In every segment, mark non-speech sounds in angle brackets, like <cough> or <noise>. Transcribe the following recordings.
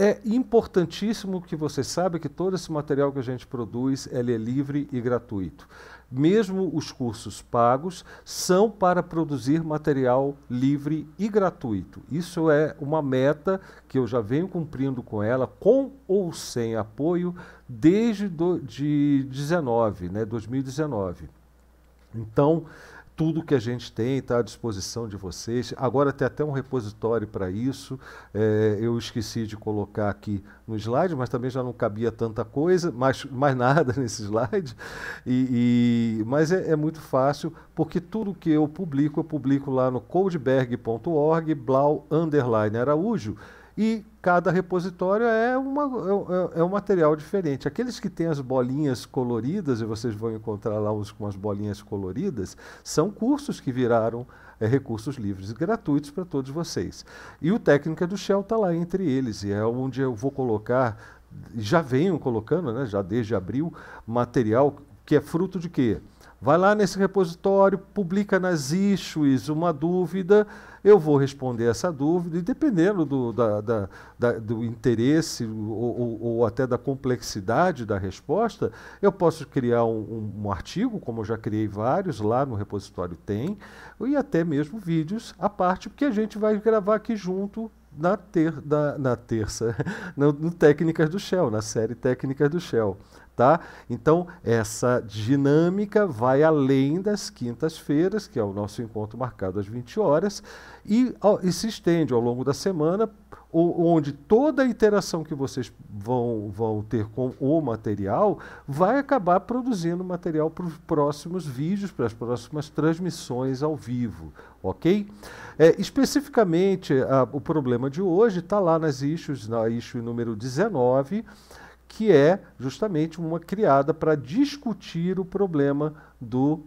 É importantíssimo que você saiba que todo esse material que a gente produz é livre e gratuito. Mesmo os cursos pagos são para produzir material livre e gratuito. Isso é uma meta que eu já venho cumprindo com ela, com ou sem apoio, desde do, de 19, né, 2019. Então, tudo que a gente tem está à disposição de vocês. Agora tem até um repositório para isso. É, eu esqueci de colocar aqui no slide, mas também já não cabia tanta coisa, mais, mais nada <laughs> nesse slide. E, e mas é, é, muito fácil, porque tudo que eu publico, eu publico lá no codeberg.org, blau, underline, Araújo. E cada repositório é, uma, é, é, é um material diferente. Aqueles que têm as bolinhas coloridas, e vocês vão encontrar lá uns com as bolinhas coloridas, são cursos que viraram é, recursos livres e gratuitos para todos vocês. E o Técnica do Shell está lá entre eles, e é onde eu vou colocar, já venho colocando, né, já desde abril, material que é fruto de quê? Vai lá nesse repositório, publica nas issues uma dúvida, eu vou responder essa dúvida, e dependendo do, da, da, da, do interesse ou, ou, ou, até da complexidade da resposta, eu posso criar um, um, artigo, como eu já criei vários, lá no repositório tem, e até mesmo vídeos à parte, porque a gente vai gravar aqui junto na, ter, na, na terça, <laughs> no, no Técnicas do Shell, na série Técnicas do Shell. Tá? Então, essa dinâmica vai além das quintas-feiras, que é o nosso encontro marcado às 20 horas, e, e se estende ao longo da semana, onde toda a interação que vocês vão, vão ter com o material vai acabar produzindo material para os próximos vídeos, para as próximas transmissões ao vivo, ok? É, especificamente, a, o problema de hoje está lá nas issues, na issue número 19, que é justamente uma criada para discutir o problema do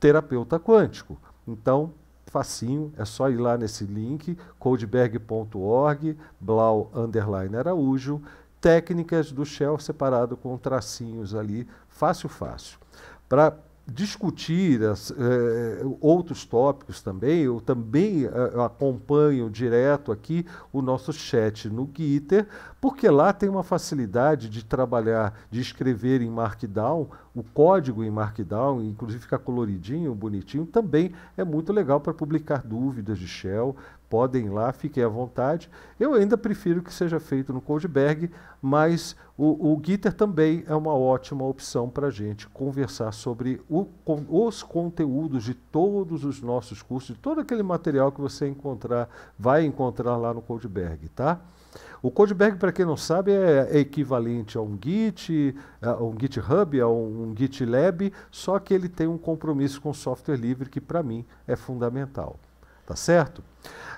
terapeuta quântico. Então, facinho, é só ir lá nesse link, codeberg.org, blau underline araújo, técnicas do shell separado com tracinhos ali, fácil, fácil. Para discutir as, eh, outros tópicos também, eu também eh, acompanho direto aqui o nosso chat no Twitter, porque lá tem uma facilidade de trabalhar, de escrever em Markdown, o código em Markdown, inclusive fica coloridinho, bonitinho, também é muito legal para publicar dúvidas de Shell, podem ir lá, fiquem à vontade. Eu ainda prefiro que seja feito no Codeberg, mas o, o Gitter também é uma ótima opção para a gente conversar sobre o, com, os conteúdos de todos os nossos cursos, de todo aquele material que você encontrar, vai encontrar lá no Codeberg, tá? O Codeberg, para quem não sabe, é, é, equivalente a um Git, a um GitHub, a um GitLab, só que ele tem um compromisso com software livre que, para mim, é fundamental. Tá certo?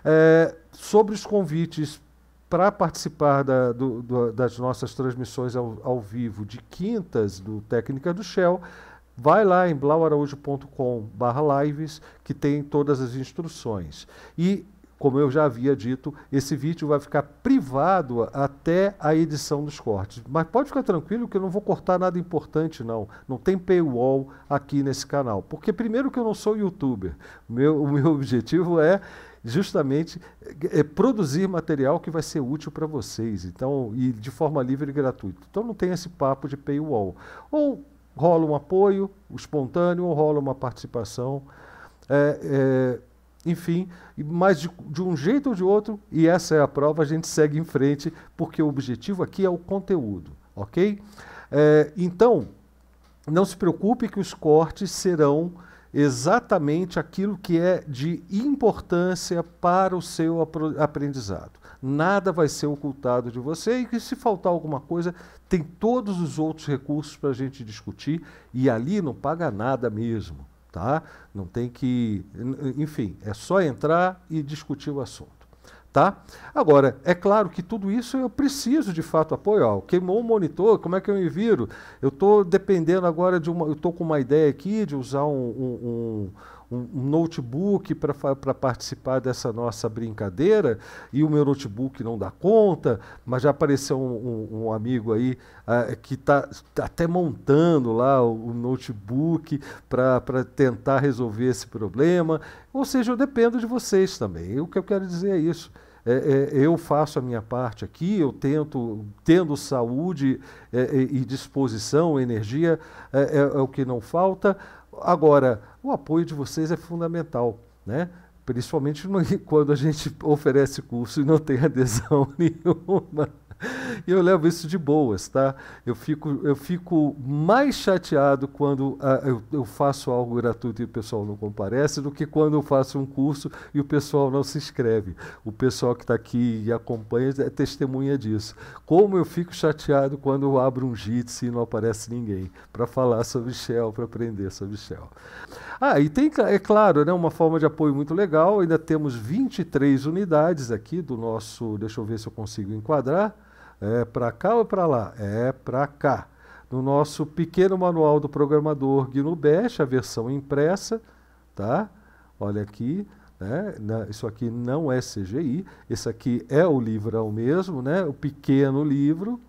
É, sobre os convites para participar da, do, do, das nossas transmissões ao, ao, vivo de quintas do Técnica do Shell, vai lá em blauaraújo.com/lives que tem todas as instruções. E como eu já havia dito, esse vídeo vai ficar privado até a edição dos cortes. Mas pode ficar tranquilo que eu não vou cortar nada importante, não. Não tem paywall aqui nesse canal. Porque, primeiro, que eu não sou youtuber. Meu, o meu <laughs> objetivo é justamente é produzir material que vai ser útil para vocês, então, e de forma livre e gratuita. Então não tem esse papo de paywall. Ou rola um apoio espontâneo, ou rola uma participação. É, é, enfim, mas de, de, um jeito ou de outro, e essa é a prova, a gente segue em frente, porque o objetivo aqui é o conteúdo, ok? É, então, não se preocupe que os cortes serão exatamente aquilo que é de importância para o seu aprendizado. Nada vai ser ocultado de você e que se faltar alguma coisa, tem todos os outros recursos para a gente discutir e ali não paga nada mesmo tá? Não tem que, enfim, é só entrar e discutir o assunto, tá? Agora, é claro que tudo isso eu preciso de fato apoiar. Queimou o monitor, como é que eu me viro? Eu estou dependendo agora de uma, eu estou com uma ideia aqui de usar um, um, um um, notebook para participar dessa nossa brincadeira e o meu notebook não dá conta, mas já apareceu um, um amigo aí uh, que está tá até montando lá o, o notebook para tentar resolver esse problema. Ou seja, eu dependo de vocês também. O que eu quero dizer é isso. É, é, eu faço a minha parte aqui, eu tento, tendo saúde é, e disposição, energia, é, é, é, o que não falta. Agora, o apoio de vocês é fundamental, né? principalmente <laughs> quando a gente oferece curso e não tem adesão <laughs> nenhuma e eu levo isso de boas, tá? Eu fico, eu fico mais chateado quando uh, eu, eu, faço algo gratuito e o pessoal não comparece do que quando eu faço um curso e o pessoal não se inscreve. O pessoal que está aqui e acompanha é testemunha disso. Como eu fico chateado quando eu abro um Jitsi e não aparece ninguém para falar sobre Shell, para aprender sobre Shell. Ah, e tem, é claro, né, uma forma de apoio muito legal. Ainda temos 23 unidades aqui do nosso. Deixa eu ver se eu consigo enquadrar. É para cá ou para lá? É para cá. No nosso pequeno manual do programador GNU-Bash, a versão impressa, tá? Olha aqui, né? Isso aqui não é CGI, esse aqui é o livrão mesmo, né? O pequeno livro.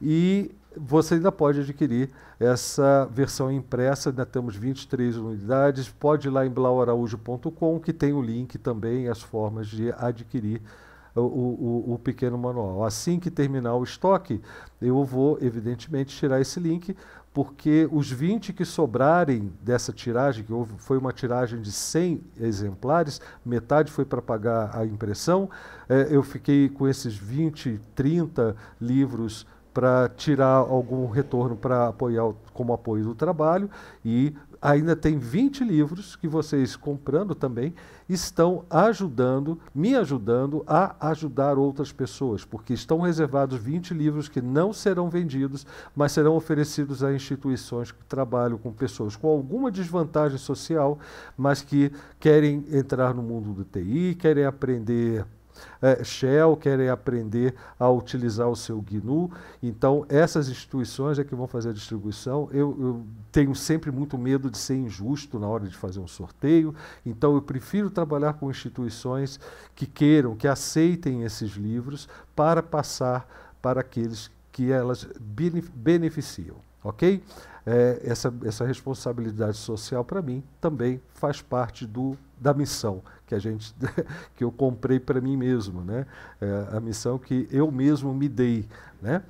E você ainda pode adquirir essa versão impressa, ainda temos 23 unidades. Pode ir lá em blauaraújo.com, que tem o link também, as formas de adquirir o, o, o pequeno manual. Assim que terminar o estoque, eu vou, evidentemente, tirar esse link, porque os 20 que sobrarem dessa tiragem, que houve, foi uma tiragem de 100 exemplares, metade foi para pagar a impressão, eh, eu fiquei com esses 20, 30 livros para tirar algum retorno para apoiar como apoio do trabalho e ainda tem 20 livros que vocês comprando também estão ajudando, me ajudando a ajudar outras pessoas, porque estão reservados 20 livros que não serão vendidos, mas serão oferecidos a instituições que trabalham com pessoas com alguma desvantagem social, mas que querem entrar no mundo do TI, querem aprender é, Shell querem aprender a utilizar o seu GNU. Então, essas instituições é que vão fazer a distribuição. Eu, eu tenho sempre muito medo de ser injusto na hora de fazer um sorteio, então eu prefiro trabalhar com instituições que queiram, que aceitem esses livros para passar para aqueles que elas beneficiam. Ok? É, essa, essa responsabilidade social, para mim, também faz parte do, da missão que a gente <laughs> que eu comprei para mim mesmo, né? É, a missão que eu mesmo me dei, né?